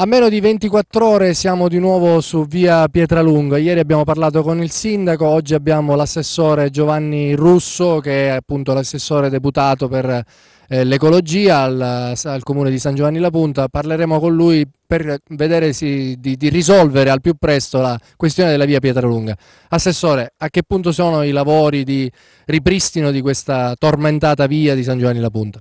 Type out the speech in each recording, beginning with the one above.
A meno di 24 ore siamo di nuovo su via Pietralunga. Ieri abbiamo parlato con il sindaco, oggi abbiamo l'assessore Giovanni Russo, che è appunto l'assessore deputato per eh, l'ecologia al, al, comune di San Giovanni La Punta. Parleremo con lui per vedere si, di, di, risolvere al più presto la questione della via Pietralunga. Assessore, a che punto sono i lavori di ripristino di questa tormentata via di San Giovanni La Punta?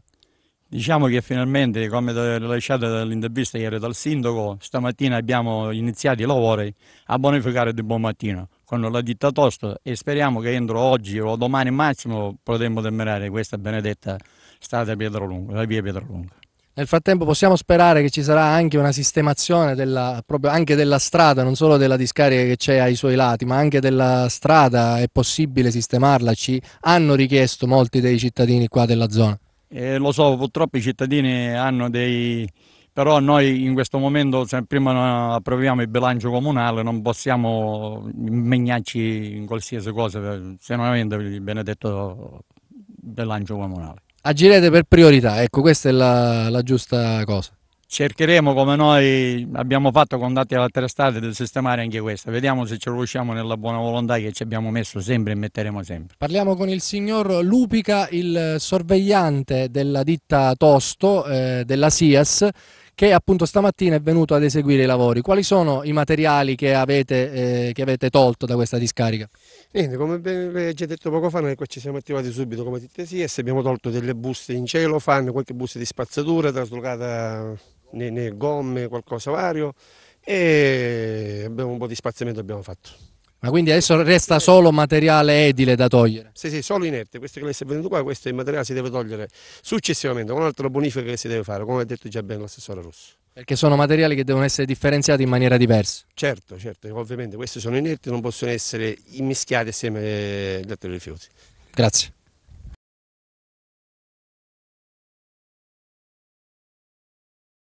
Diciamo che finalmente, come rilasciato dall'intervista ieri dal sindaco, stamattina abbiamo iniziato i lavori a bonificare di buon mattino con la ditta tosto e speriamo che entro oggi o domani massimo potremo terminare questa benedetta strada Pietralunga, la via Pietralunga. Nel frattempo possiamo sperare che ci sarà anche una sistemazione della, anche della strada, non solo della discarica che c'è ai suoi lati, ma anche della strada, è possibile sistemarla, ci hanno richiesto molti dei cittadini qua della zona. Eh, lo so, purtroppo i cittadini hanno dei... però noi in questo momento, se prima non approviamo il bilancio comunale, non possiamo impegnarci in qualsiasi cosa, se non avendo il benedetto bilancio comunale. Agirete per priorità, ecco, questa è la, la giusta cosa cercheremo come noi abbiamo fatto con dati alla strada di sistemare anche questa vediamo se ce lo riusciamo nella buona volontà che ci abbiamo messo sempre e metteremo sempre parliamo con il signor Lupica il sorvegliante della ditta Tosto eh, della SIAS che appunto stamattina è venuto ad eseguire i lavori. Quali sono i materiali che avete, eh, che avete tolto da questa discarica? Niente, come vi ho già detto poco fa, noi qua ci siamo attivati subito come TTCS, abbiamo tolto delle buste in cielo, fanno qualche buste di spazzatura traslocata nelle gomme, qualcosa vario e abbiamo un po' di spaziamento abbiamo fatto. Ma quindi adesso resta solo materiale edile da togliere? Sì, sì, solo inerte, questo che lei sta vedendo qua, questo materiale si deve togliere successivamente, con un'altra bonifica che si deve fare, come ha detto già bene l'assessore Rosso. Perché sono materiali che devono essere differenziati in maniera diversa? Certo, certo, ovviamente questi sono inerti, non possono essere immischiati assieme agli eh, altri rifiuti. Grazie.